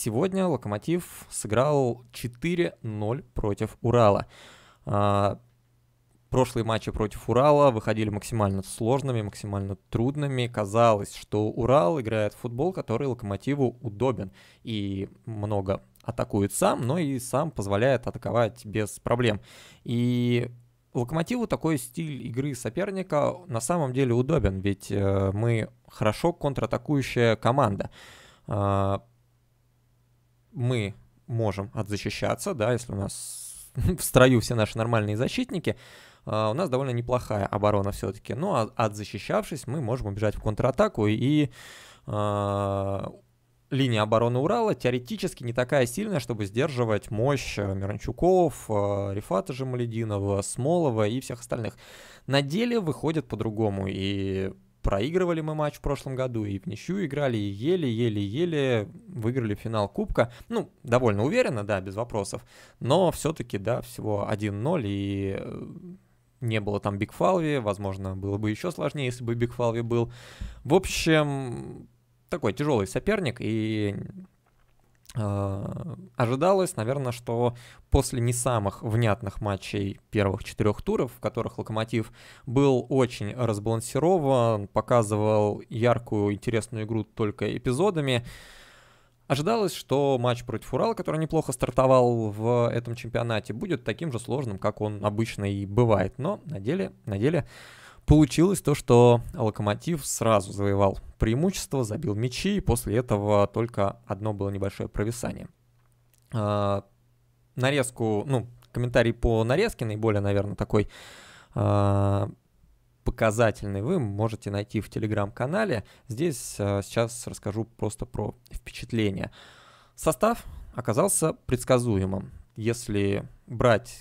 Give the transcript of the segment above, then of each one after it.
Сегодня Локомотив сыграл 4-0 против Урала. А, прошлые матчи против Урала выходили максимально сложными, максимально трудными. Казалось, что Урал играет в футбол, который Локомотиву удобен. И много атакует сам, но и сам позволяет атаковать без проблем. И Локомотиву такой стиль игры соперника на самом деле удобен, ведь э, мы хорошо контратакующая команда. А, мы можем отзащищаться, да, если у нас в строю все наши нормальные защитники, а, у нас довольно неплохая оборона все-таки. Но ну, а отзащищавшись, мы можем убежать в контратаку и а, линия обороны Урала теоретически не такая сильная, чтобы сдерживать мощь э, Мирончуков, э, Рифата Жемалединова, Смолова и всех остальных. На деле выходит по-другому, и проигрывали мы матч в прошлом году, и в ничью играли, и еле-еле-еле выиграли финал Кубка. Ну, довольно уверенно, да, без вопросов. Но все-таки, да, всего 1-0, и э, не было там Бигфалви, возможно, было бы еще сложнее, если бы Бигфалви был. В общем, такой тяжелый соперник, и Э, ожидалось, наверное, что после не самых внятных матчей первых четырех туров, в которых Локомотив был очень разбалансирован, показывал яркую, интересную игру только эпизодами, Ожидалось, что матч против Урала, который неплохо стартовал в этом чемпионате, будет таким же сложным, как он обычно и бывает. Но на деле, на деле получилось то, что Локомотив сразу завоевал преимущество, забил мячи, и после этого только одно было небольшое провисание. А, нарезку, ну, комментарий по нарезке, наиболее, наверное, такой а, показательный вы можете найти в телеграм-канале. Здесь а, сейчас расскажу просто про впечатление. Состав оказался предсказуемым. Если брать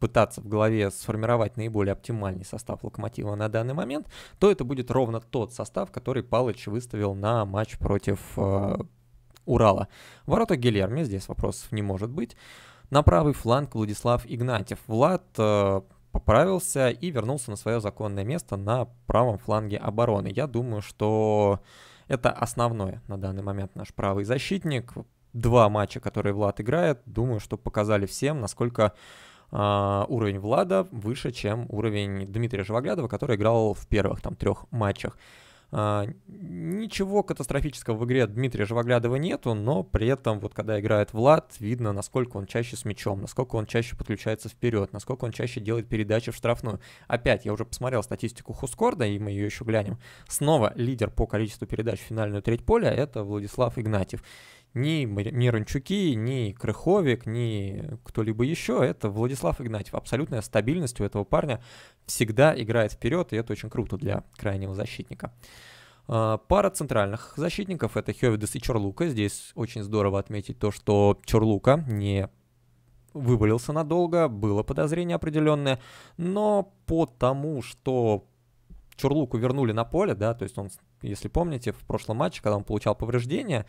пытаться в голове сформировать наиболее оптимальный состав Локомотива на данный момент, то это будет ровно тот состав, который Палыч выставил на матч против э, Урала. Ворота Гилерми, здесь вопросов не может быть. На правый фланг Владислав Игнатьев. Влад э, поправился и вернулся на свое законное место на правом фланге обороны. Я думаю, что это основное на данный момент наш правый защитник. Два матча, которые Влад играет, думаю, что показали всем, насколько а, уровень Влада выше, чем уровень Дмитрия Живоглядова, который играл в первых там трех матчах. Uh, ничего катастрофического в игре Дмитрия Живоглядова нету, но при этом вот когда играет Влад, видно, насколько он чаще с мячом, насколько он чаще подключается вперед, насколько он чаще делает передачи в штрафную. Опять, я уже посмотрел статистику Хускорда, и мы ее еще глянем. Снова лидер по количеству передач в финальную треть поля — это Владислав Игнатьев ни Мирончуки, ни Крыховик, ни кто-либо еще. Это Владислав Игнатьев. Абсолютная стабильность у этого парня всегда играет вперед, и это очень круто для крайнего защитника. А, пара центральных защитников — это Хевидес и Чорлука. Здесь очень здорово отметить то, что Чорлука не вывалился надолго, было подозрение определенное, но по тому, что Чурлуку вернули на поле, да, то есть он, если помните, в прошлом матче, когда он получал повреждение,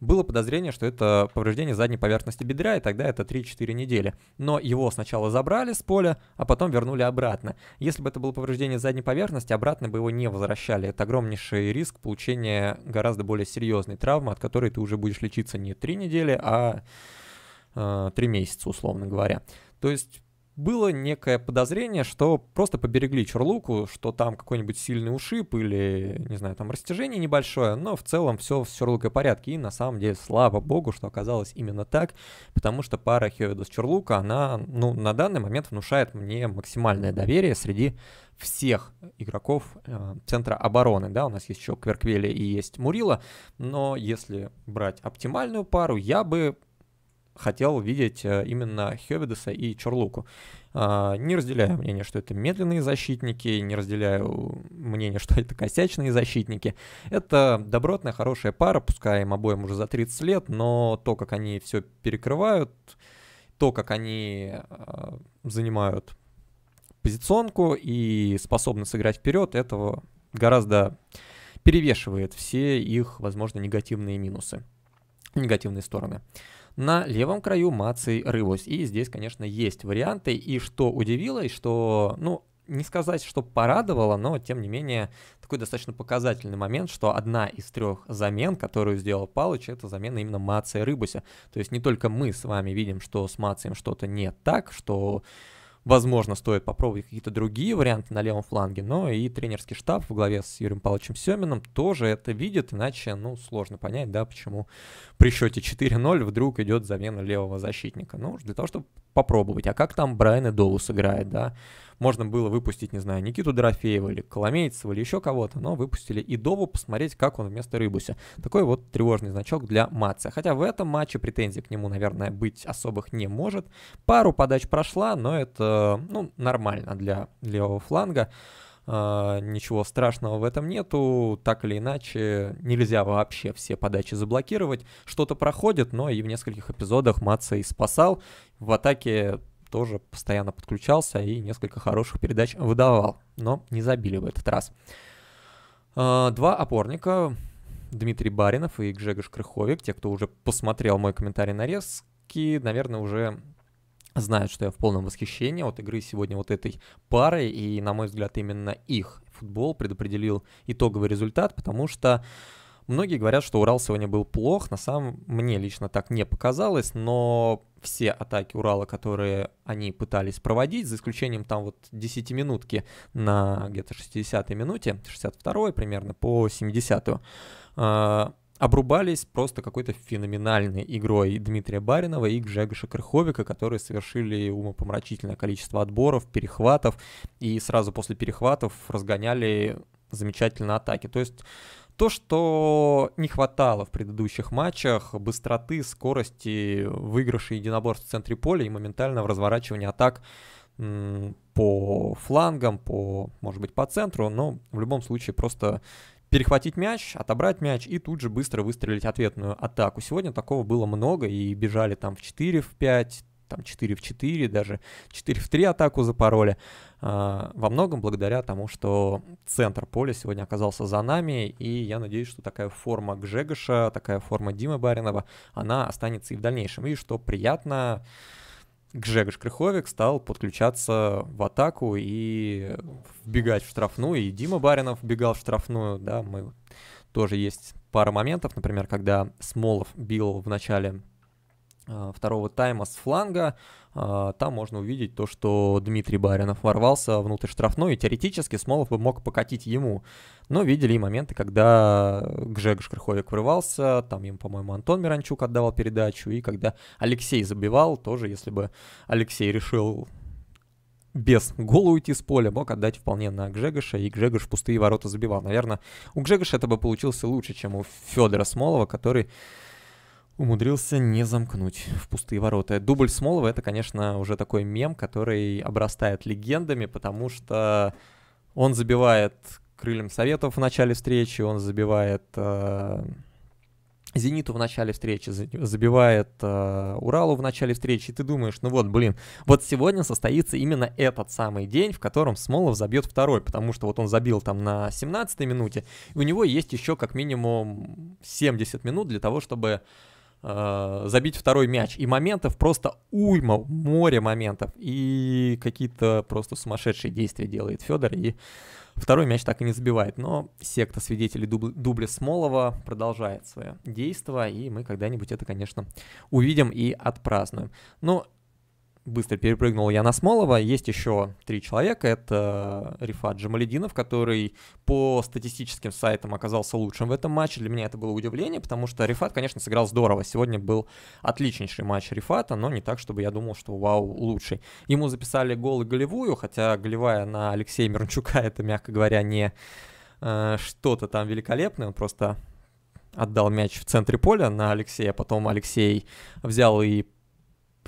было подозрение, что это повреждение задней поверхности бедра, и тогда это 3-4 недели. Но его сначала забрали с поля, а потом вернули обратно. Если бы это было повреждение задней поверхности, обратно бы его не возвращали. Это огромнейший риск получения гораздо более серьезной травмы, от которой ты уже будешь лечиться не 3 недели, а э, 3 месяца, условно говоря. То есть было некое подозрение, что просто поберегли Черлуку, что там какой-нибудь сильный ушиб или, не знаю, там растяжение небольшое, но в целом все в Черлукой порядке. И на самом деле, слава богу, что оказалось именно так, потому что пара Хёвида с Черлука, она, ну, на данный момент внушает мне максимальное доверие среди всех игроков э, центра обороны. Да, у нас есть еще Кверквели и есть Мурила, но если брать оптимальную пару, я бы хотел видеть э, именно Хеведеса и Чорлуку. А, не разделяю мнение, что это медленные защитники, не разделяю мнение, что это косячные защитники. Это добротная, хорошая пара, пускай им обоим уже за 30 лет, но то, как они все перекрывают, то, как они а, занимают позиционку и способны сыграть вперед, этого гораздо перевешивает все их, возможно, негативные минусы, негативные стороны на левом краю Маций Рыбус. И здесь, конечно, есть варианты. И что удивило, и что, ну, не сказать, что порадовало, но, тем не менее, такой достаточно показательный момент, что одна из трех замен, которую сделал Палыч, это замена именно Мация Рыбуся. То есть не только мы с вами видим, что с Мацием что-то не так, что Возможно, стоит попробовать какие-то другие варианты на левом фланге, но и тренерский штаб в главе с Юрием Павловичем Семиным тоже это видит, иначе, ну, сложно понять, да, почему при счете 4-0 вдруг идет замена левого защитника. Ну, для того, чтобы попробовать, а как там Брайан Эдолу сыграет, да. Можно было выпустить, не знаю, Никиту Дорофеева или Коломейцева или еще кого-то, но выпустили Идову посмотреть, как он вместо Рыбуся. Такой вот тревожный значок для Маца. Хотя в этом матче претензий к нему, наверное, быть особых не может. Пару подач прошла, но это, ну, нормально для левого фланга. А, ничего страшного в этом нету, так или иначе нельзя вообще все подачи заблокировать, что-то проходит, но и в нескольких эпизодах Матса и спасал, в атаке тоже постоянно подключался и несколько хороших передач выдавал, но не забили в этот раз. А, два опорника, Дмитрий Баринов и Гжегош Крыховик, те, кто уже посмотрел мой комментарий на резки наверное, уже знают, что я в полном восхищении от игры сегодня вот этой пары, и, на мой взгляд, именно их футбол предопределил итоговый результат, потому что многие говорят, что Урал сегодня был плох, на самом мне лично так не показалось, но все атаки Урала, которые они пытались проводить, за исключением там вот 10-минутки на где-то 60-й минуте, 62-й примерно, по 70-ю, обрубались просто какой-то феноменальной игрой Дмитрия Баринова и Джегаша Крыховика, которые совершили умопомрачительное количество отборов, перехватов, и сразу после перехватов разгоняли замечательные атаки. То есть то, что не хватало в предыдущих матчах, быстроты, скорости, выигрыша единоборств в центре поля и моментального разворачивания атак по флангам, по, может быть, по центру, но в любом случае просто перехватить мяч, отобрать мяч и тут же быстро выстрелить ответную атаку. Сегодня такого было много, и бежали там в 4, в 5, там 4 в 4, даже 4 в 3 атаку запороли. А, во многом благодаря тому, что центр поля сегодня оказался за нами, и я надеюсь, что такая форма Гжегоша, такая форма Димы Баринова, она останется и в дальнейшем. И что приятно, Гжегош Крыховик стал подключаться в атаку и вбегать в штрафную, и Дима Баринов вбегал в штрафную, да, мы тоже есть пара моментов, например, когда Смолов бил в начале Э, второго тайма с фланга, э, там можно увидеть то, что Дмитрий Баринов ворвался внутрь штрафной, и теоретически Смолов бы мог покатить ему. Но видели и моменты, когда Гжегош Крыховик врывался, там им, по-моему, Антон Миранчук отдавал передачу, и когда Алексей забивал, тоже если бы Алексей решил без гола уйти с поля, мог отдать вполне на Гжегоша, и Гжегош пустые ворота забивал. Наверное, у Гжегоша это бы получился лучше, чем у Федора Смолова, который умудрился не замкнуть в пустые ворота. Дубль Смолова — это, конечно, уже такой мем, который обрастает легендами, потому что он забивает крыльям Советов в начале встречи, он забивает э, Зениту в начале встречи, забивает э, Уралу в начале встречи, и ты думаешь, ну вот, блин, вот сегодня состоится именно этот самый день, в котором Смолов забьет второй, потому что вот он забил там на 17-й минуте, и у него есть еще как минимум 70 минут для того, чтобы Э, забить второй мяч. И моментов просто уйма, море моментов. И какие-то просто сумасшедшие действия делает Федор. И второй мяч так и не забивает. Но секта свидетелей дуб... дубля Смолова продолжает свое действие. И мы когда-нибудь это, конечно, увидим и отпразднуем. Но быстро перепрыгнул я на Смолова. Есть еще три человека. Это Рифат Джамалединов, который по статистическим сайтам оказался лучшим в этом матче. Для меня это было удивление, потому что Рифат, конечно, сыграл здорово. Сегодня был отличнейший матч Рифата, но не так, чтобы я думал, что вау, лучший. Ему записали гол и голевую, хотя голевая на Алексея Мирнчука это, мягко говоря, не э, что-то там великолепное. Он просто отдал мяч в центре поля на Алексея, а потом Алексей взял и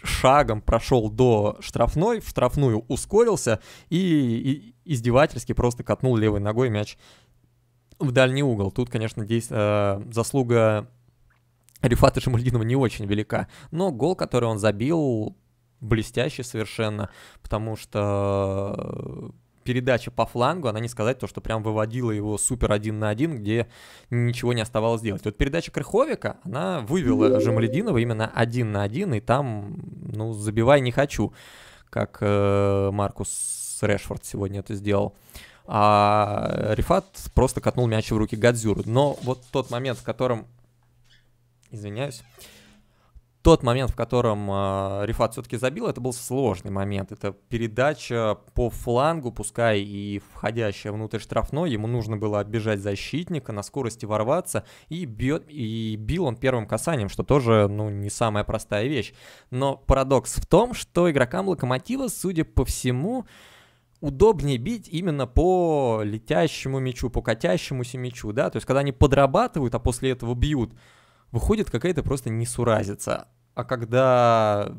шагом прошел до штрафной, в штрафную ускорился и, и издевательски просто катнул левой ногой мяч в дальний угол. Тут, конечно, здесь э, заслуга Рифата Шамульдинова не очень велика, но гол, который он забил, блестящий совершенно, потому что передача по флангу, она не сказать то, что прям выводила его супер один на один, где ничего не оставалось делать. Вот передача Крыховика, она вывела Жамалединова именно один на один, и там, ну, забивай не хочу, как э, Маркус Решфорд сегодня это сделал а Рифат просто катнул мяч в руки Гадзюру. Но вот тот момент, в котором, извиняюсь, тот момент, в котором э, Рифат все-таки забил, это был сложный момент. Это передача по флангу, пускай и входящая внутрь штрафной. Ему нужно было оббежать защитника, на скорости ворваться. И, бьет, и бил он первым касанием, что тоже ну, не самая простая вещь. Но парадокс в том, что игрокам Локомотива, судя по всему, удобнее бить именно по летящему мячу, по катящемуся мячу, да, то есть когда они подрабатывают, а после этого бьют, выходит какая-то просто несуразица. А когда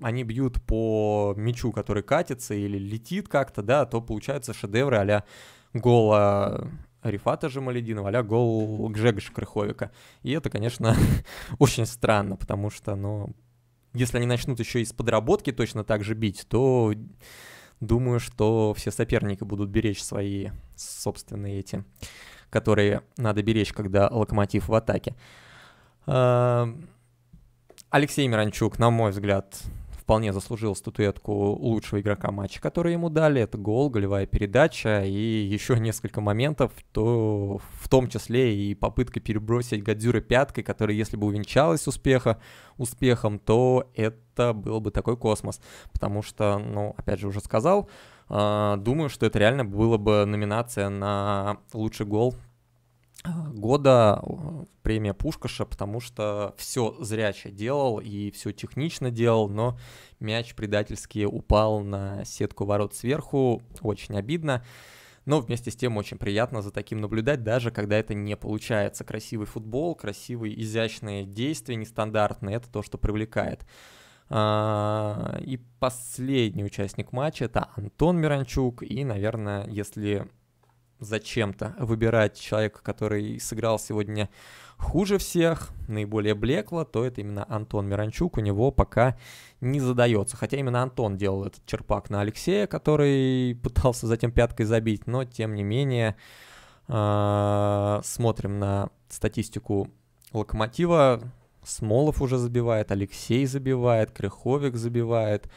они бьют по мячу, который катится или летит как-то, да, то получаются шедевры а-ля гола Рифата Жамалединова, а-ля гол Гжегоша Крыховика. И это, конечно, очень странно, потому что, ну, если они начнут еще из подработки точно так же бить, то думаю, что все соперники будут беречь свои собственные эти, которые надо беречь, когда локомотив в атаке. Эм, Алексей Миранчук, на мой взгляд, вполне заслужил статуэтку лучшего игрока матча, который ему дали. Это гол, голевая передача и еще несколько моментов, то в том числе и попытка перебросить Гадзюра пяткой, которая, если бы увенчалась успеха, успехом, то это был бы такой космос. Потому что, ну, опять же, уже сказал, э, думаю, что это реально было бы номинация на лучший гол года э, премия Пушкаша, потому что все зряче делал и все технично делал, но мяч предательски упал на сетку ворот сверху, очень обидно. Но вместе с тем очень приятно за таким наблюдать, даже когда это не получается. Красивый футбол, красивые изящные действия, нестандартные, это то, что привлекает. А, и последний участник матча это Антон Миранчук. И, наверное, если зачем-то выбирать человека, который сыграл сегодня хуже всех, наиболее блекло, то это именно Антон Миранчук. У него пока не задается. Хотя именно Антон делал этот черпак на Алексея, который пытался затем пяткой забить, но тем не менее а, смотрим на статистику Локомотива. Смолов уже забивает, Алексей забивает, Крыховик забивает.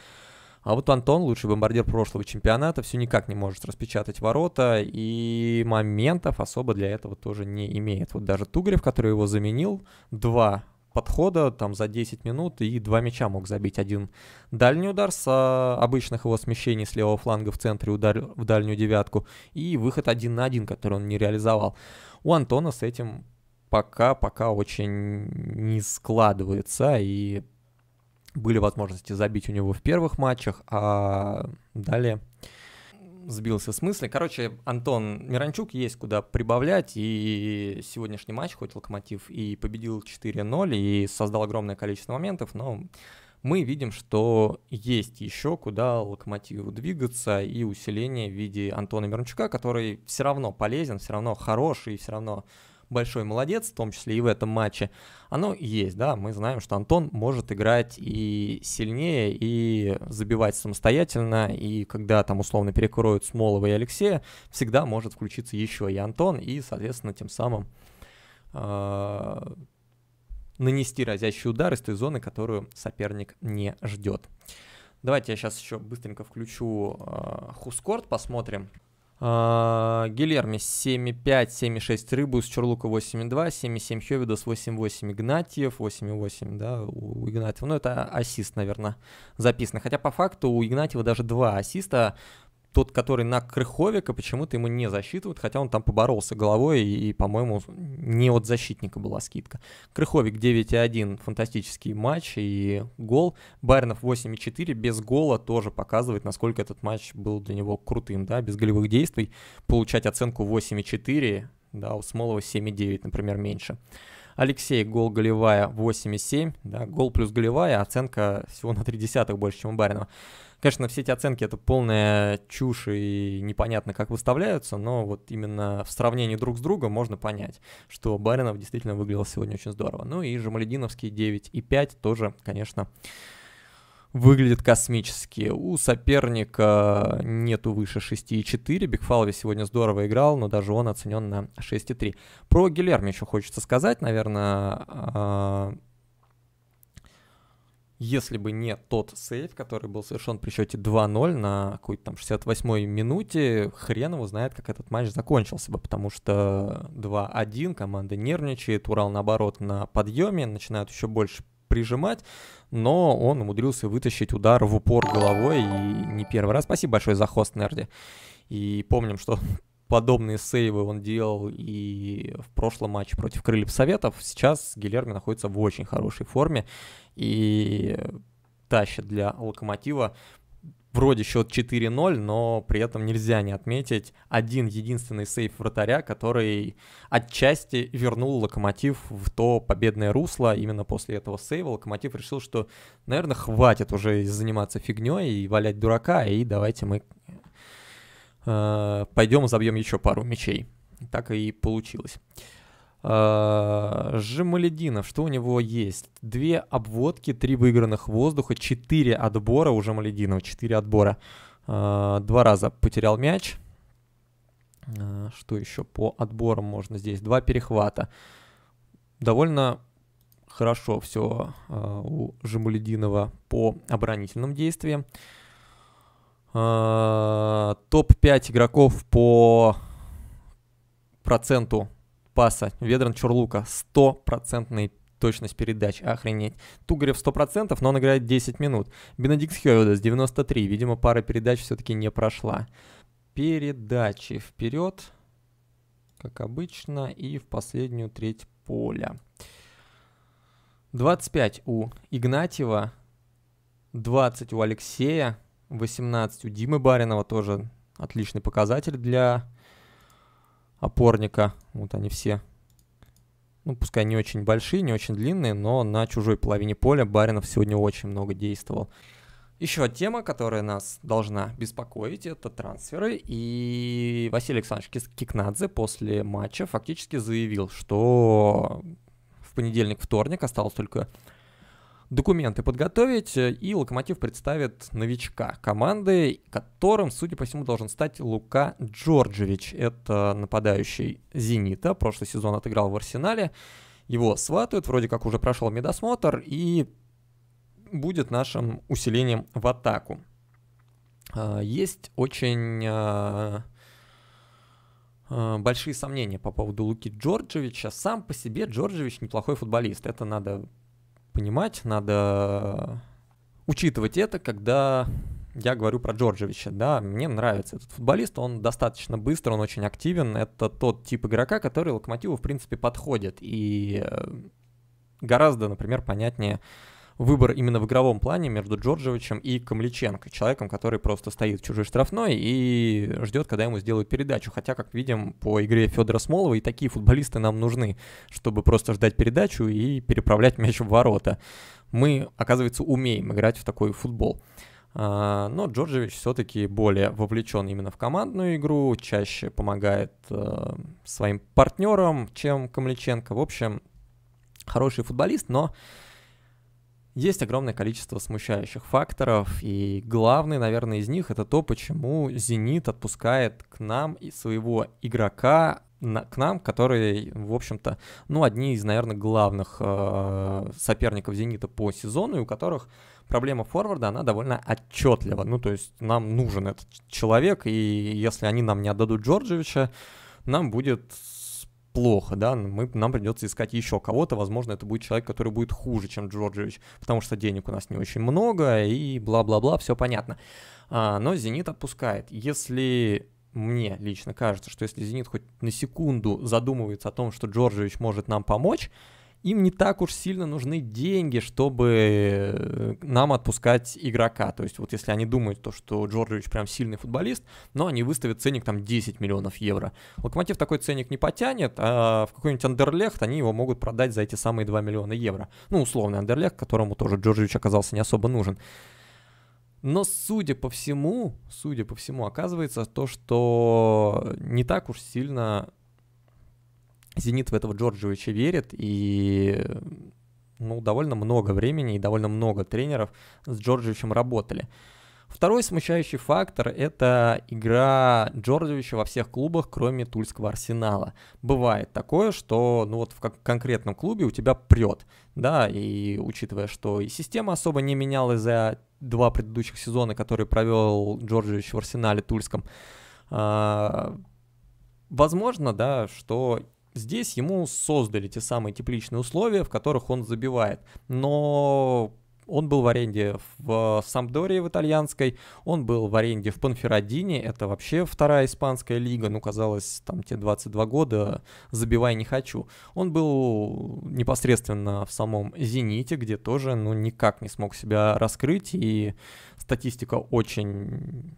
А вот Антон, лучший бомбардир прошлого чемпионата, все никак не может распечатать ворота, и моментов особо для этого тоже не имеет. Вот даже Тугарев, который его заменил, два подхода там за 10 минут и два мяча мог забить. Один дальний удар с а, обычных его смещений с левого фланга в центре удар в дальнюю девятку и выход один на один, который он не реализовал. У Антона с этим пока-пока очень не складывается и были возможности забить у него в первых матчах, а далее сбился с мысли. Короче, Антон Миранчук есть куда прибавлять, и сегодняшний матч, хоть Локомотив и победил 4-0, и создал огромное количество моментов, но мы видим, что есть еще куда Локомотиву двигаться, и усиление в виде Антона Миранчука, который все равно полезен, все равно хороший, все равно большой молодец, в том числе и в этом матче, оно есть, да, мы знаем, что Антон может играть и сильнее, и забивать самостоятельно, и когда там условно перекроют Смолова и Алексея, всегда может включиться еще и Антон, и, соответственно, тем самым э, нанести разящий удар из той зоны, которую соперник не ждет. Давайте я сейчас еще быстренько включу э, Хускорт, посмотрим. Гильерми 7,5, 7,6 с Черлука 8,2, 7,7 Хевидас, 8,8 Игнатьев, 8,8, да, у Игнатьева. Ну, это ассист, наверное, записано. Хотя по факту у Игнатьева даже два ассиста тот, который на Крыховика, почему-то ему не засчитывают, хотя он там поборолся головой, и, и по-моему, не от защитника была скидка. Крыховик 9,1, фантастический матч и гол. Баринов 8,4, без гола тоже показывает, насколько этот матч был для него крутым, да, без голевых действий. Получать оценку 8,4, да, у Смолова 7,9, например, меньше. Алексей, гол голевая 8,7, да, гол плюс голевая, оценка всего на десятых больше, чем у Баринова. Конечно, все эти оценки это полная чушь и непонятно, как выставляются, но вот именно в сравнении друг с другом можно понять, что Баринов действительно выглядел сегодня очень здорово. Ну и Жамалединовский 9 и 5 тоже, конечно, выглядит космически. У соперника нету выше 6,4. Бигфалви сегодня здорово играл, но даже он оценен на 6,3. Про Гилерми еще хочется сказать, наверное, а, если бы не тот сейф, который был совершен при счете 2-0 на какой-то там 68-й минуте, хрен его знает, как этот матч закончился бы, потому что 2-1, команда нервничает, Урал, наоборот, на подъеме, начинают еще больше прижимать, но он умудрился вытащить удар в упор головой и не первый раз. Спасибо большое за хост, Нерди. И помним, что подобные сейвы он делал и в прошлом матче против Крыльев Советов. Сейчас Гильерми находится в очень хорошей форме и тащит для Локомотива вроде счет 4-0, но при этом нельзя не отметить один единственный сейф вратаря, который отчасти вернул Локомотив в то победное русло. Именно после этого сейва Локомотив решил, что, наверное, хватит уже заниматься фигней и валять дурака, и давайте мы Э, пойдем забьем еще пару мячей. Так и получилось. Э, Жемалединов, что у него есть? Две обводки, три выигранных воздуха, четыре отбора у Жемалединова, четыре отбора. Э, два раза потерял мяч. Что еще по отборам можно здесь? Два перехвата. Довольно хорошо все у Жемалединова по оборонительным действиям. Э, топ-5 игроков по проценту паса. Ведран Чурлука. 100% точность передач. Охренеть. Тугарев 100%, но он играет 10 минут. Бенедикт Хёвидес 93. Видимо, пара передач все-таки не прошла. Передачи вперед, как обычно, и в последнюю треть поля. 25 у Игнатьева, 20 у Алексея, 18 у Димы Баринова, тоже отличный показатель для опорника. Вот они все. Ну, пускай не очень большие, не очень длинные, но на чужой половине поля Баринов сегодня очень много действовал. Еще тема, которая нас должна беспокоить, это трансферы. И Василий Александрович Кикнадзе после матча фактически заявил, что в понедельник-вторник осталось только документы подготовить, э, и Локомотив представит новичка команды, которым, судя по всему, должен стать Лука Джорджевич. Это нападающий «Зенита», прошлый сезон отыграл в «Арсенале». Его сватают, вроде как уже прошел медосмотр, и будет нашим усилением в атаку. А, есть очень а, а, большие сомнения по поводу Луки Джорджевича. Сам по себе Джорджевич неплохой футболист, это надо понимать, надо э, учитывать это, когда я говорю про Джорджевича, да, мне нравится этот футболист, он достаточно быстро, он очень активен, это тот тип игрока, который Локомотиву, в принципе, подходит, и э, гораздо, например, понятнее выбор именно в игровом плане между Джорджевичем и Камличенко, человеком, который просто стоит в чужой штрафной и ждет, когда ему сделают передачу. Хотя, как видим, по игре Федора Смолова и такие футболисты нам нужны, чтобы просто ждать передачу и переправлять мяч в ворота. Мы, оказывается, умеем играть в такой футбол. А, но Джорджевич все-таки более вовлечен именно в командную игру, чаще помогает э, своим партнерам, чем Камличенко. В общем, хороший футболист, но есть огромное количество смущающих факторов, и главный, наверное, из них это то, почему «Зенит» отпускает к нам и своего игрока на, к нам, который, в общем-то, ну, одни из, наверное, главных э, соперников «Зенита» по сезону, и у которых проблема форварда, она довольно отчетлива. Ну, то есть нам нужен этот человек, и если они нам не отдадут Джорджевича, нам будет плохо, да, мы, нам придется искать еще кого-то, возможно, это будет человек, который будет хуже, чем Джорджевич, потому что денег у нас не очень много и бла-бла-бла, все понятно. А, но «Зенит» отпускает. Если мне лично кажется, что если «Зенит» хоть на секунду задумывается о том, что Джорджевич может нам помочь, им не так уж сильно нужны деньги, чтобы э, нам отпускать игрока. То есть вот если они думают, то, что Джорджевич прям сильный футболист, но они выставят ценник там 10 миллионов евро. Локомотив такой ценник не потянет, а в какой-нибудь Андерлехт они его могут продать за эти самые 2 миллиона евро. Ну, условный Андерлехт, которому тоже Джорджевич оказался не особо нужен. Но судя по всему, судя по всему, оказывается то, что не так уж сильно Зенит в этого Джорджевича верит, и ну, довольно много времени и довольно много тренеров с Джорджевичем работали. Второй смущающий фактор – это игра Джорджевича во всех клубах, кроме Тульского Арсенала. Бывает такое, что ну вот в конкретном клубе у тебя прет, да, и учитывая, что и система особо не менялась за два предыдущих сезона, которые провел Джорджевич в Арсенале Тульском, а, возможно, да, что Здесь ему создали те самые тепличные условия, в которых он забивает. Но он был в аренде в Самдоре в итальянской, он был в аренде в Панферодине, это вообще вторая испанская лига, ну, казалось, там те 22 года, забивай не хочу. Он был непосредственно в самом «Зените», где тоже, ну, никак не смог себя раскрыть, и статистика очень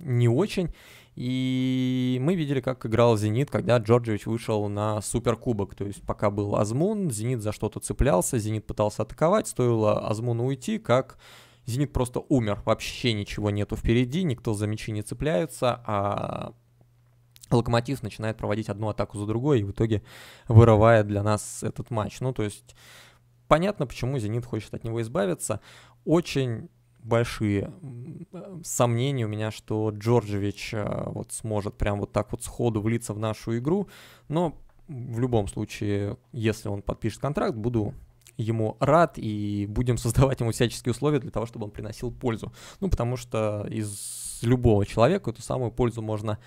не очень. И мы видели, как играл «Зенит», когда Джорджевич вышел на суперкубок. То есть пока был Азмун, «Зенит» за что-то цеплялся, «Зенит» пытался атаковать, стоило Азмуну уйти, как «Зенит» просто умер. Вообще ничего нету впереди, никто за мячи не цепляется, а Локомотив начинает проводить одну атаку за другой и в итоге вырывает для нас этот матч. Ну, то есть понятно, почему «Зенит» хочет от него избавиться. Очень большие сомнения у меня, что Джорджевич э, вот сможет прям вот так вот сходу влиться в нашу игру, но в любом случае, если он подпишет контракт, буду ему рад и будем создавать ему всяческие условия для того, чтобы он приносил пользу. Ну, потому что из любого человека эту самую пользу можно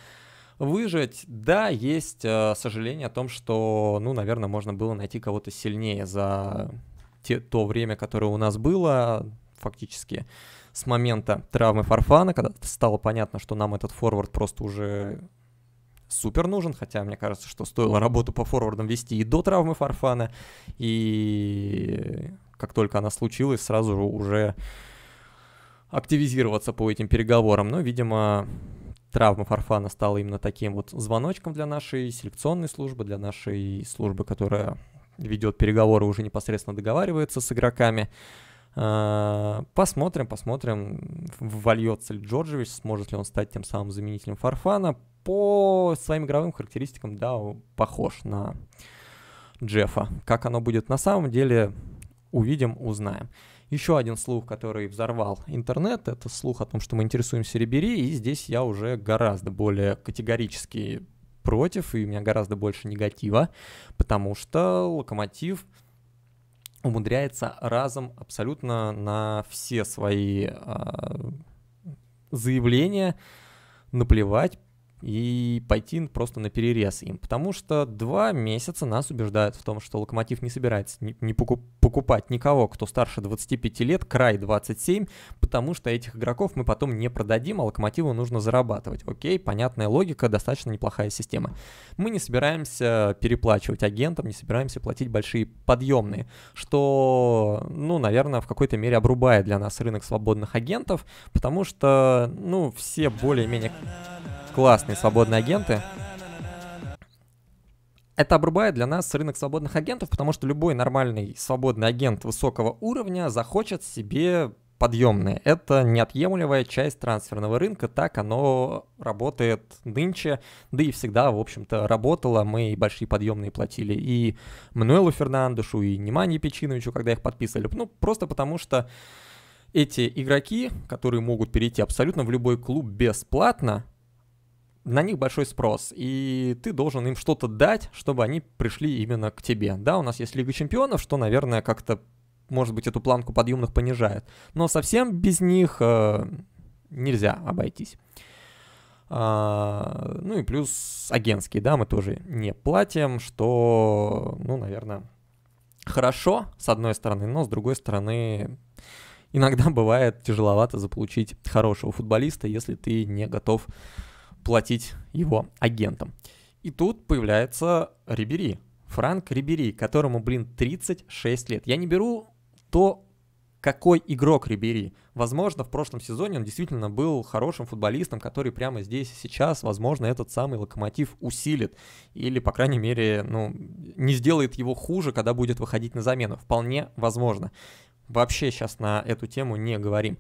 выжить. Да, есть э, сожаление о том, что, ну, наверное, можно было найти кого-то сильнее за те, то время, которое у нас было фактически с момента травмы Фарфана, когда стало понятно, что нам этот форвард просто уже супер нужен, хотя мне кажется, что стоило работу по форвардам вести и до травмы Фарфана, и как только она случилась, сразу же уже активизироваться по этим переговорам. Но, видимо, травма Фарфана стала именно таким вот звоночком для нашей селекционной службы, для нашей службы, которая ведет переговоры, уже непосредственно договаривается с игроками. А, посмотрим, посмотрим, вольется ли Джорджевич, сможет ли он стать тем самым заменителем Фарфана. По своим игровым характеристикам, да, похож на Джеффа. Как оно будет на самом деле, увидим, узнаем. Еще один слух, который взорвал интернет, это слух о том, что мы интересуемся Рибери, и здесь я уже гораздо более категорически против, и у меня гораздо больше негатива, потому что Локомотив — умудряется разом абсолютно на все свои э, заявления наплевать, и пойти просто на перерез им, потому что два месяца нас убеждают в том, что Локомотив не собирается не, не покуп, покупать никого, кто старше 25 лет, край 27, потому что этих игроков мы потом не продадим, а Локомотиву нужно зарабатывать. Окей, понятная логика, достаточно неплохая система. Мы не собираемся переплачивать агентам, не собираемся платить большие подъемные, что, ну, наверное, в какой-то мере обрубает для нас рынок свободных агентов, потому что, ну, все более-менее классные свободные агенты. Это обрубает для нас рынок свободных агентов, потому что любой нормальный свободный агент высокого уровня захочет себе подъемные. Это неотъемлемая часть трансферного рынка, так оно работает нынче, да и всегда, в общем-то, работало. Мы и большие подъемные платили и Мануэлу Фернандешу, и Немане Печиновичу, когда их подписывали. Ну, просто потому что эти игроки, которые могут перейти абсолютно в любой клуб бесплатно, на них большой спрос, и ты должен им что-то дать, чтобы они пришли именно к тебе. Да, у нас есть Лига Чемпионов, что, наверное, как-то, может быть, эту планку подъемных понижает. Но совсем без них э, нельзя обойтись. А, ну и плюс агентские, да, мы тоже не платим, что, ну, наверное, хорошо, с одной стороны, но с другой стороны, иногда бывает тяжеловато заполучить хорошего футболиста, если ты не готов платить его агентам. И тут появляется Рибери, Франк Рибери, которому, блин, 36 лет. Я не беру то, какой игрок Рибери. Возможно, в прошлом сезоне он действительно был хорошим футболистом, который прямо здесь и сейчас, возможно, этот самый локомотив усилит. Или, по крайней мере, ну, не сделает его хуже, когда будет выходить на замену. Вполне возможно. Вообще сейчас на эту тему не говорим.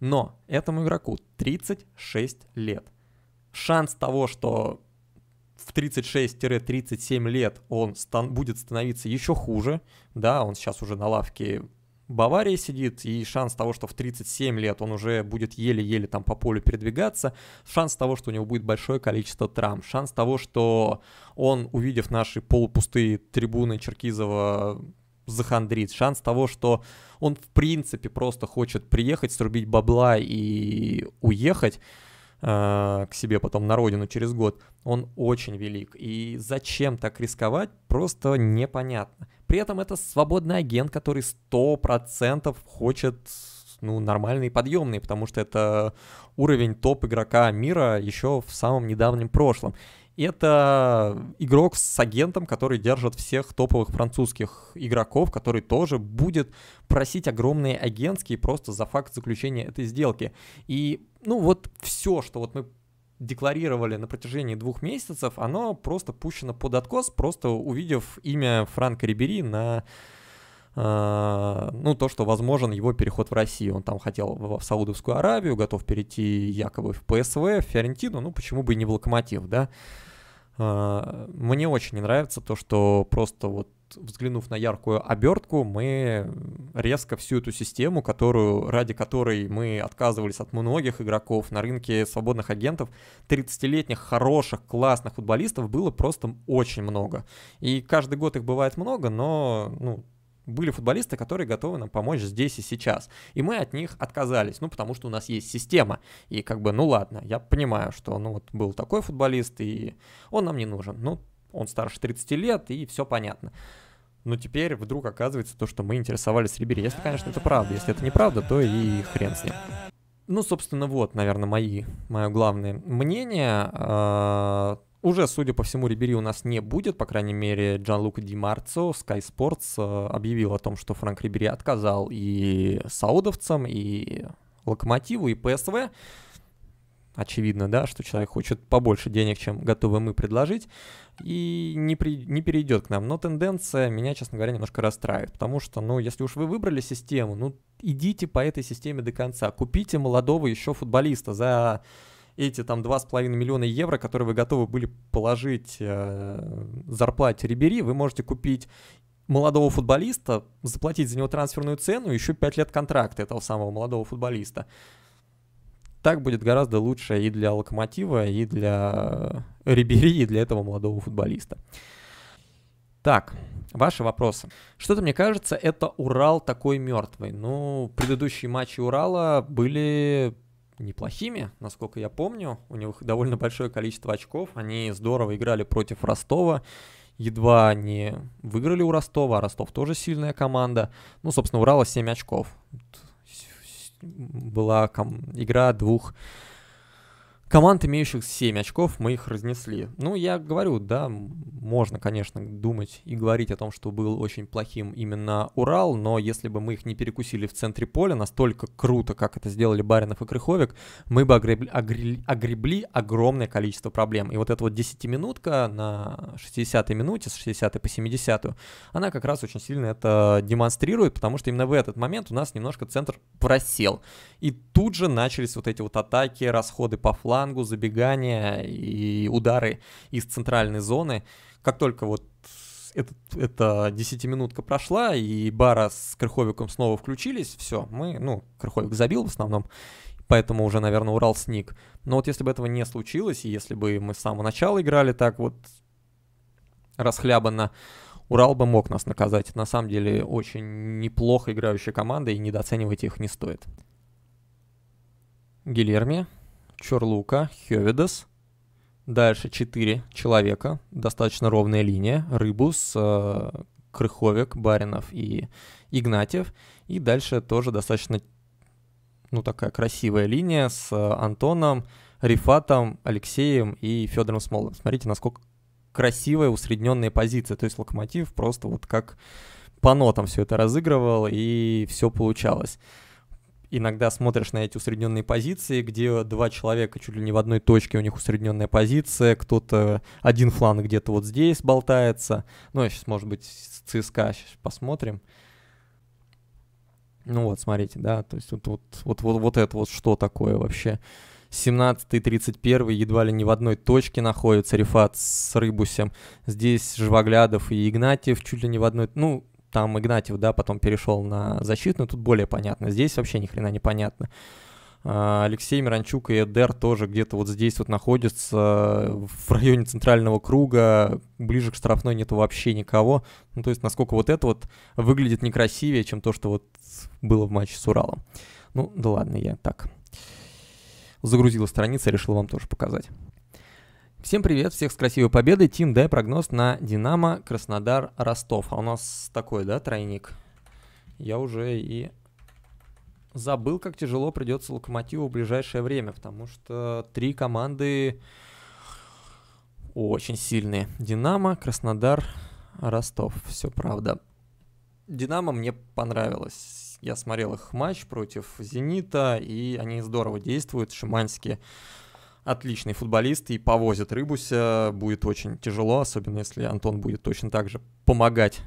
Но этому игроку 36 лет шанс того, что в 36-37 лет он стан будет становиться еще хуже, да, он сейчас уже на лавке Баварии сидит, и шанс того, что в 37 лет он уже будет еле-еле там по полю передвигаться, шанс того, что у него будет большое количество травм, шанс того, что он, увидев наши полупустые трибуны Черкизова, захандрит, шанс того, что он в принципе просто хочет приехать, срубить бабла и уехать, Э, к себе потом на родину через год, он очень велик. И зачем так рисковать, просто непонятно. При этом это свободный агент, который 100% хочет ну, нормальный и подъемные, потому что это уровень топ игрока мира еще в самом недавнем прошлом. Это игрок с агентом, который держит всех топовых французских игроков, который тоже будет просить огромные агентские просто за факт заключения этой сделки. И, ну, вот все, что вот мы декларировали на протяжении двух месяцев, оно просто пущено под откос, просто увидев имя Франка Рибери на а, ну, то, что возможен его переход в Россию. Он там хотел в Саудовскую Аравию, готов перейти якобы в ПСВ, в Фиорентину, ну, почему бы и не в Локомотив, да? А, мне очень не нравится то, что просто вот взглянув на яркую обертку, мы резко всю эту систему, которую, ради которой мы отказывались от многих игроков на рынке свободных агентов, 30-летних хороших, классных футболистов было просто очень много. И каждый год их бывает много, но ну, были футболисты, которые готовы нам помочь здесь и сейчас. И мы от них отказались, ну, потому что у нас есть система. И как бы, ну ладно, я понимаю, что, ну, вот был такой футболист, и он нам не нужен. Ну, он старше 30 лет, и все понятно. Но теперь вдруг оказывается то, что мы интересовались Рибери. Если, конечно, это правда. Если это неправда, то и хрен с ним. Ну, собственно, вот, наверное, мои, мое главное мнение. А, уже, судя по всему, Рибери у нас не будет, по крайней мере, Джан Лука Ди Марцо, Sky Sports э, объявил о том, что Франк Рибери отказал и саудовцам, и Локомотиву, и ПСВ. Очевидно, да, что человек хочет побольше денег, чем готовы мы предложить, и не, при, не перейдет к нам. Но тенденция меня, честно говоря, немножко расстраивает, потому что, ну, если уж вы выбрали систему, ну, идите по этой системе до конца. Купите молодого еще футболиста за эти там 2,5 миллиона евро, которые вы готовы были положить э, зарплате Рибери, вы можете купить молодого футболиста, заплатить за него трансферную цену, еще 5 лет контракта этого самого молодого футболиста. Так будет гораздо лучше и для Локомотива, и для э, Рибери, и для этого молодого футболиста. Так, ваши вопросы. Что-то мне кажется, это Урал такой мертвый. Ну, предыдущие матчи Урала были неплохими, насколько я помню. У них довольно большое количество очков. Они здорово играли против Ростова. Едва не выиграли у Ростова, а Ростов тоже сильная команда. Ну, собственно, Урала 7 очков. Была ком игра двух команд, имеющих 7 очков, мы их разнесли. Ну, я говорю, да, можно, конечно, думать и говорить о том, что был очень плохим именно Урал, но если бы мы их не перекусили в центре поля настолько круто, как это сделали Баринов и Крыховик, мы бы огребли, огребли, огребли огромное количество проблем. И вот эта вот 10-минутка на 60-й минуте, с 60 по 70 она как раз очень сильно это демонстрирует, потому что именно в этот момент у нас немножко центр просел. И тут же начались вот эти вот атаки, расходы по флангу, штангу, забегания и удары из центральной зоны. Как только вот этот, эта десятиминутка прошла, и Бара с Крыховиком снова включились, все, мы, ну, Крыховик забил в основном, поэтому уже, наверное, Урал сник. Но вот если бы этого не случилось, и если бы мы с самого начала играли так вот расхлябанно, Урал бы мог нас наказать. на самом деле очень неплохо играющая команда, и недооценивать их не стоит. Гильерми, Чорлука, Хёвидес. Дальше 4 человека, достаточно ровная линия, Рыбус, э, Крыховик, Баринов и Игнатьев. И дальше тоже достаточно, ну, такая красивая линия с э, Антоном, Рифатом, Алексеем и Федором Смоловым. Смотрите, насколько красивая усредненная позиция. То есть Локомотив просто вот как по нотам все это разыгрывал, и все получалось иногда смотришь на эти усредненные позиции, где два человека чуть ли не в одной точке, у них усредненная позиция, кто-то один фланг где-то вот здесь болтается. Ну, сейчас, может быть, с ЦСКА сейчас посмотрим. Ну вот, смотрите, да, то есть вот, вот, вот, вот, вот это вот что такое вообще. 17 31 едва ли не в одной точке находится Рифат с Рыбусем. Здесь Живоглядов и Игнатьев чуть ли не в одной... Ну, там Игнатьев, да, потом перешел на защитную, тут более понятно. Здесь вообще ни хрена не понятно. А, Алексей Миранчук и Эдер тоже где-то вот здесь вот находятся, в районе центрального круга, ближе к штрафной нету вообще никого. Ну, то есть, насколько вот это вот выглядит некрасивее, чем то, что вот было в матче с Уралом. Ну, да ладно, я так загрузила страницу, решил вам тоже показать. Всем привет, всех с красивой победой. Тим, дай прогноз на Динамо, Краснодар, Ростов. А у нас такой, да, тройник? Я уже и забыл, как тяжело придется Локомотиву в ближайшее время, потому что три команды очень сильные. Динамо, Краснодар, Ростов. Все правда. Динамо мне понравилось. Я смотрел их матч против Зенита, и они здорово действуют. Шиманский отличный футболист и повозит Рыбуся. Будет очень тяжело, особенно если Антон будет точно так же помогать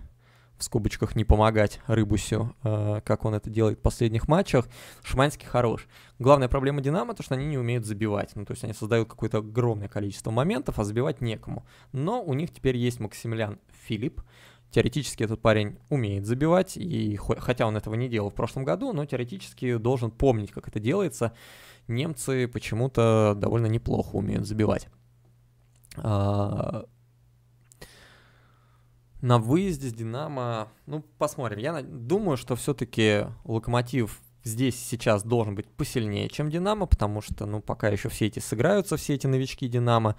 в скобочках не помогать Рыбусю, э, как он это делает в последних матчах. Шиманский хорош. Главная проблема Динамо то, что они не умеют забивать. Ну, то есть они создают какое-то огромное количество моментов, а забивать некому. Но у них теперь есть Максимилиан Филипп. Теоретически этот парень умеет забивать, и хотя он этого не делал в прошлом году, но теоретически должен помнить, как это делается немцы почему-то довольно неплохо умеют забивать. А, на выезде с Динамо, ну, посмотрим. Я думаю, что все-таки Локомотив здесь сейчас должен быть посильнее, чем Динамо, потому что, ну, пока еще все эти сыграются, все эти новички Динамо,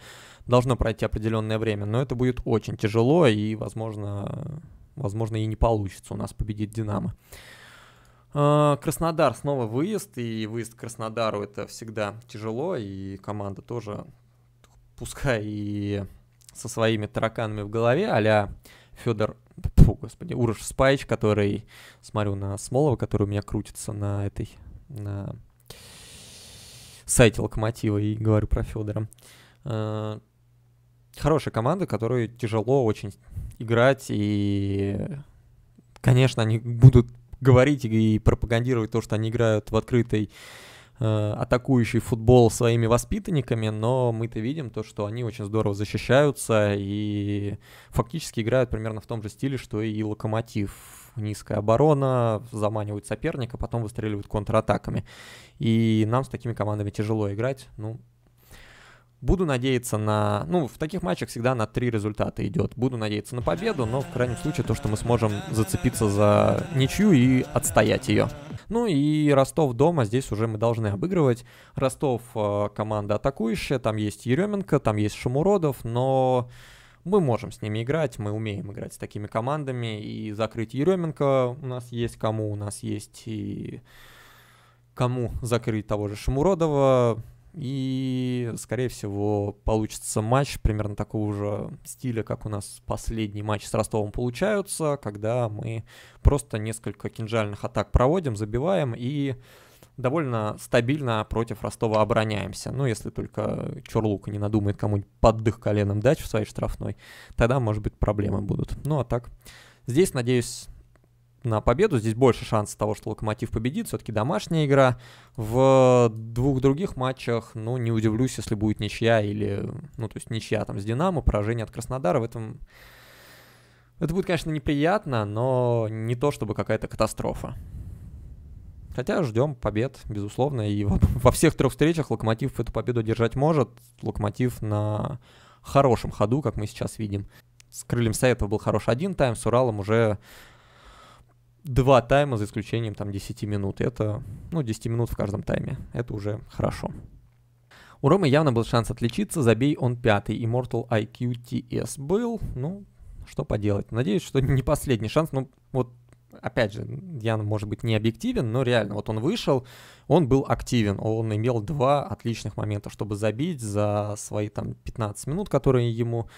должно пройти определенное время, но это будет очень тяжело и, возможно, возможно, и не получится у нас победить Динамо. А, Краснодар снова выезд, и выезд к Краснодару это всегда тяжело, и команда тоже, пускай и со своими тараканами в голове, а Федор, фу, господи, Урош Спайч, который, смотрю на Смолова, который у меня крутится на этой, на сайте Локомотива, и говорю про Федора. А, хорошая команда, которой тяжело очень играть, и, конечно, они будут говорить и пропагандировать то, что они играют в открытый э, атакующий футбол своими воспитанниками, но мы-то видим то, что они очень здорово защищаются и фактически играют примерно в том же стиле, что и Локомотив. Низкая оборона, заманивают соперника, потом выстреливают контратаками. И нам с такими командами тяжело играть. Ну, Буду надеяться на... Ну, в таких матчах всегда на три результата идет. Буду надеяться на победу, но в крайнем случае то, что мы сможем зацепиться за ничью и отстоять ее. Ну и Ростов дома, здесь уже мы должны обыгрывать. Ростов э, команда атакующая, там есть Еременко, там есть Шамуродов, но мы можем с ними играть, мы умеем играть с такими командами, и закрыть Еременко у нас есть кому, у нас есть и кому закрыть того же Шамуродова, и, скорее всего, получится матч примерно такого же стиля, как у нас последний матч с Ростовом получаются, когда мы просто несколько кинжальных атак проводим, забиваем и довольно стабильно против Ростова обороняемся. Ну, если только Чурлука не надумает кому-нибудь под дых коленом дать в своей штрафной, тогда, может быть, проблемы будут. Ну, а так, здесь, надеюсь, на победу. Здесь больше шансов того, что Локомотив победит. Все-таки домашняя игра. В двух других матчах, ну, не удивлюсь, если будет ничья или, ну, то есть ничья там с Динамо, поражение от Краснодара. В этом... Это будет, конечно, неприятно, но не то чтобы какая-то катастрофа. Хотя ждем побед, безусловно. И во, во всех трех встречах Локомотив эту победу держать может. Локомотив на хорошем ходу, как мы сейчас видим. С Крыльем Советов был хороший один тайм, с Уралом уже два тайма, за исключением там 10 минут. Это, ну, 10 минут в каждом тайме. Это уже хорошо. У Ромы явно был шанс отличиться, забей он пятый. Immortal IQ TS был, ну, что поделать. Надеюсь, что не последний шанс, ну, вот опять же, я, может быть, не объективен, но реально, вот он вышел, он был активен, он имел два отличных момента, чтобы забить за свои там 15 минут, которые ему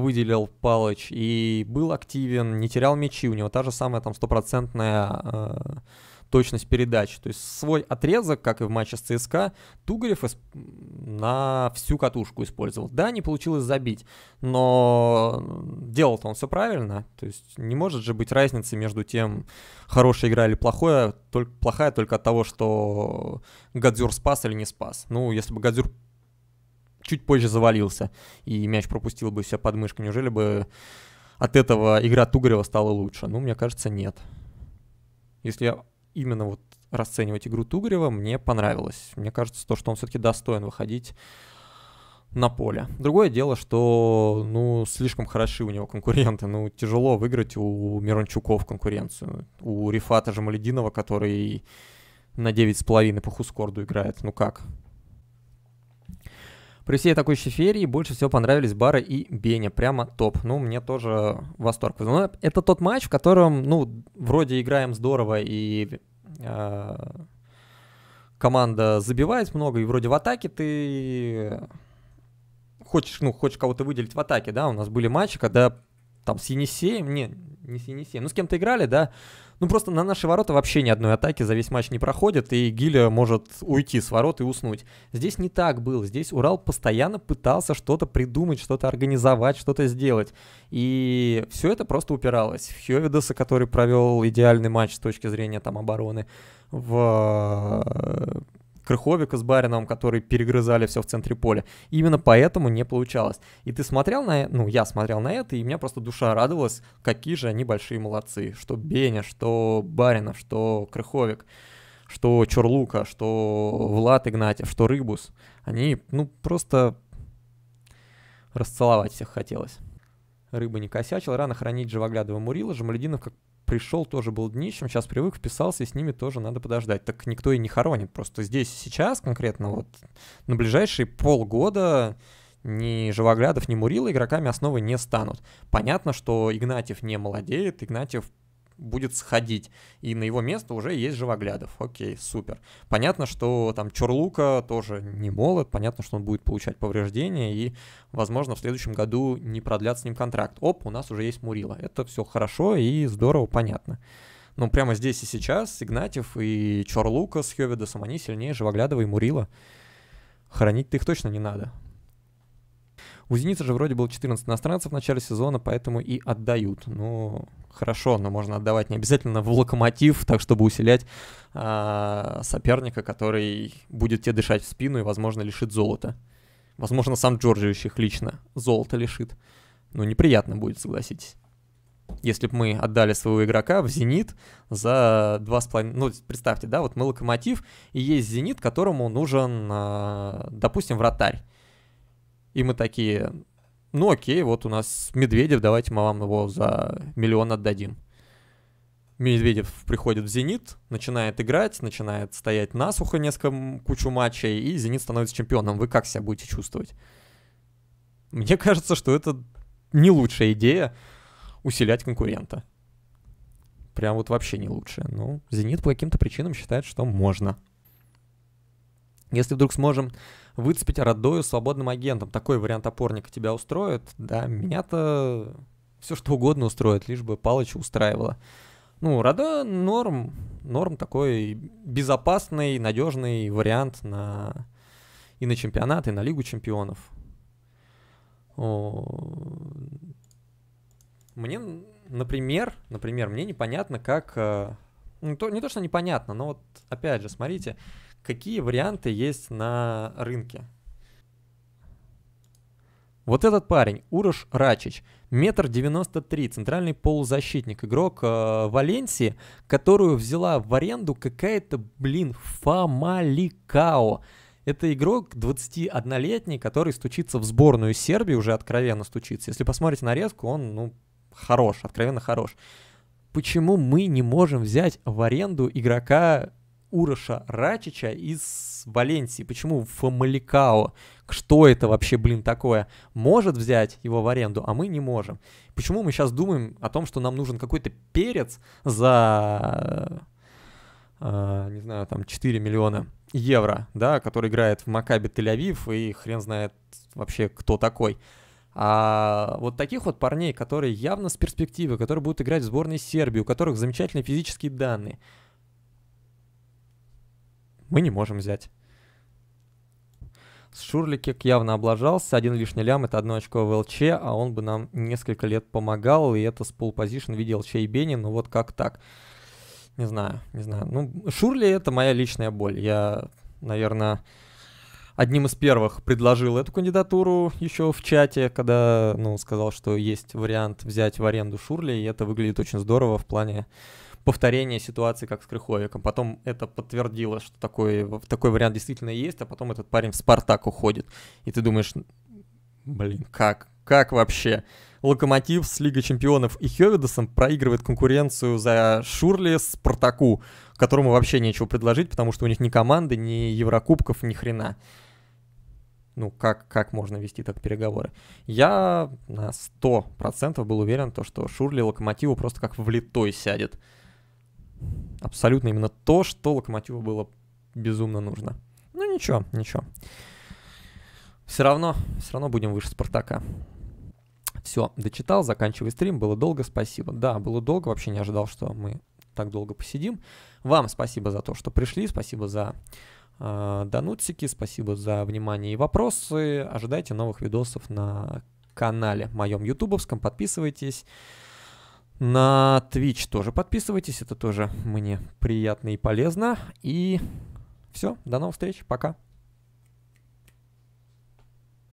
выделил Палыч и был активен, не терял мячи, у него та же самая там стопроцентная э, точность передач. То есть свой отрезок, как и в матче с ЦСКА, Тугарев исп... на всю катушку использовал. Да, не получилось забить, но делал-то он все правильно. То есть не может же быть разницы между тем, хорошая игра или плохая, только, плохая только от того, что Гадзюр спас или не спас. Ну, если бы Гадзюр чуть позже завалился, и мяч пропустил бы себя под мышку. Неужели бы от этого игра Тугарева стала лучше? Ну, мне кажется, нет. Если я именно вот расценивать игру Тугарева, мне понравилось. Мне кажется, то, что он все-таки достоин выходить на поле. Другое дело, что, ну, слишком хороши у него конкуренты. Ну, тяжело выиграть у Мирончуков конкуренцию. У Рифата Жамалединова, который на 9,5 по хускорду играет. Ну как? При всей такой шиферии больше всего понравились Бара и Беня. Прямо топ. Ну, мне тоже восторг. Но это тот матч, в котором, ну, вроде играем здорово и э, команда забивает много, и вроде в атаке ты хочешь, ну, хочешь кого-то выделить в атаке, да, у нас были матчи, когда там с Енисеем, не, не с Енисеем, ну, с кем-то играли, да, ну просто на наши ворота вообще ни одной атаки за весь матч не проходит, и Гиля может уйти с ворот и уснуть. Здесь не так было. Здесь Урал постоянно пытался что-то придумать, что-то организовать, что-то сделать. И все это просто упиралось. В Хьювидаса, который провел идеальный матч с точки зрения там обороны, в Крыховика с Барином, которые перегрызали все в центре поля. именно поэтому не получалось. И ты смотрел на это, ну, я смотрел на это, и у меня просто душа радовалась, какие же они большие молодцы. Что Беня, что Баринов, что Крыховик, что Чурлука, что Влад Игнатьев, что Рыбус. Они, ну, просто расцеловать всех хотелось. Рыба не косячил, рано хранить Живоглядова Мурила, Жамалединов как пришел, тоже был днищем, сейчас привык, вписался, и с ними тоже надо подождать. Так никто и не хоронит. Просто здесь сейчас конкретно вот на ближайшие полгода ни Живоглядов, ни Мурила игроками основы не станут. Понятно, что Игнатьев не молодеет, Игнатьев будет сходить. И на его место уже есть Живоглядов. Окей, супер. Понятно, что там Чурлука тоже не молод, понятно, что он будет получать повреждения, и, возможно, в следующем году не продлят с ним контракт. Оп, у нас уже есть Мурила. Это все хорошо и здорово, понятно. Но ну, прямо здесь и сейчас Игнатьев и Чорлука с Хёведосом, они сильнее Живоглядова и Мурила. Хранить-то их точно не надо. У Зенита же вроде было 14 иностранцев в начале сезона, поэтому и отдают. Но хорошо, но можно отдавать не обязательно в локомотив, так чтобы усилять э, соперника, который будет тебе дышать в спину и, возможно, лишит золота. Возможно, сам Джорджевич их лично золото лишит. Но ну, неприятно будет, согласитесь. Если бы мы отдали своего игрока в «Зенит» за два 2,5... Ну, представьте, да, вот мы «Локомотив», и есть «Зенит», которому нужен, а, допустим, вратарь. И мы такие, ну окей, вот у нас Медведев, давайте мы вам его за миллион отдадим. Медведев приходит в «Зенит», начинает играть, начинает стоять насухо несколько кучу матчей, и «Зенит» становится чемпионом. Вы как себя будете чувствовать? Мне кажется, что это не лучшая идея усилять конкурента. Прям вот вообще не лучшая. Ну, «Зенит» по каким-то причинам считает, что можно. Если вдруг сможем выцепить Радою свободным агентом, такой вариант опорника тебя устроит, да, меня-то все что угодно устроит, лишь бы Палыча устраивала. Ну, Радо норм, норм такой безопасный, надежный вариант на и на чемпионат, и на Лигу чемпионов. О... Мне, например, например, мне непонятно, как... Э, ну, то, не то, что непонятно, но вот, опять же, смотрите, какие варианты есть на рынке. Вот этот парень, Урош Рачич, метр девяносто три, центральный полузащитник, игрок э, Валенсии, которую взяла в аренду какая-то, блин, Фамаликао. Это игрок 21-летний, который стучится в сборную Сербии, уже откровенно стучится. Если посмотрите нарезку, он, ну, хорош, откровенно хорош. Почему мы не можем взять в аренду игрока Уроша Рачича из Валенсии. Почему в Маликао? Что это вообще, блин, такое? Может взять его в аренду, а мы не можем. Почему мы сейчас думаем о том, что нам нужен какой-то перец за, э, э не знаю, там 4 миллиона евро, да, который играет в Макабе Тель-Авив, и хрен знает вообще, кто такой. А вот таких вот парней, которые явно с перспективы, которые будут играть в сборной Сербии, у которых замечательные физические данные – мы не можем взять. Шурликик явно облажался, один лишний лям это одно очко в ЛЧ, а он бы нам несколько лет помогал, и это с полпозишн видел ЛЧ и Бенни, ну вот как так. Не знаю, не знаю. Ну, Шурли это моя личная боль. Я, наверное, одним из первых предложил эту кандидатуру еще в чате, когда, ну, сказал, что есть вариант взять в аренду Шурли, и это выглядит очень здорово в плане повторение ситуации, как с Крыховиком. Потом это подтвердило, что такой, такой вариант действительно есть, а потом этот парень в «Спартак» уходит. И ты думаешь, блин, как, как вообще? Локомотив с Лигой Чемпионов и Хевидосом проигрывает конкуренцию за Шурли Спартаку, которому вообще нечего предложить, потому что у них ни команды, ни Еврокубков, ни хрена. Ну, как, как можно вести так переговоры? Я на 100% был уверен, в том, что Шурли Локомотиву просто как влитой сядет. Абсолютно именно то, что Локомотиву было безумно нужно. Ну ничего, ничего. Все равно, все равно будем выше Спартака. Все, дочитал, заканчивай стрим, было долго, спасибо. Да, было долго, вообще не ожидал, что мы так долго посидим. Вам спасибо за то, что пришли, спасибо за э, а, донутсики, спасибо за внимание и вопросы. Ожидайте новых видосов на канале моем ютубовском, подписывайтесь. На Twitch тоже подписывайтесь, это тоже мне приятно и полезно. И все, до новых встреч, пока.